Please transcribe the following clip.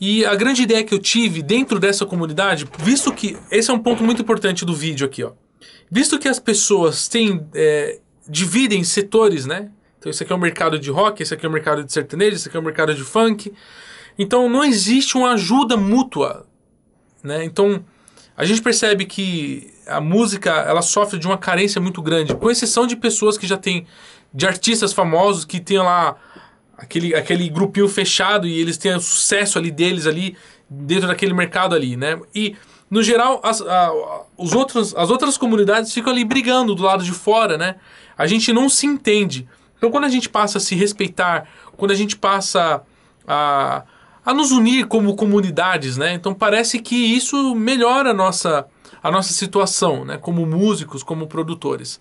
E a grande ideia que eu tive dentro dessa comunidade, visto que. Esse é um ponto muito importante do vídeo aqui, ó. Visto que as pessoas têm. É, dividem setores, né? Então, esse aqui é o mercado de rock, esse aqui é o mercado de sertanejo, esse aqui é o mercado de funk. Então, não existe uma ajuda mútua, né? Então, a gente percebe que a música, ela sofre de uma carência muito grande, com exceção de pessoas que já têm, de artistas famosos que têm lá aquele, aquele grupinho fechado e eles têm sucesso ali deles ali dentro daquele mercado ali, né? E no geral as, a, os outros, as outras comunidades ficam ali brigando do lado de fora, né? A gente não se entende. Então quando a gente passa a se respeitar, quando a gente passa a, a nos unir como comunidades, né? Então parece que isso melhora a nossa a nossa situação, né? Como músicos, como produtores.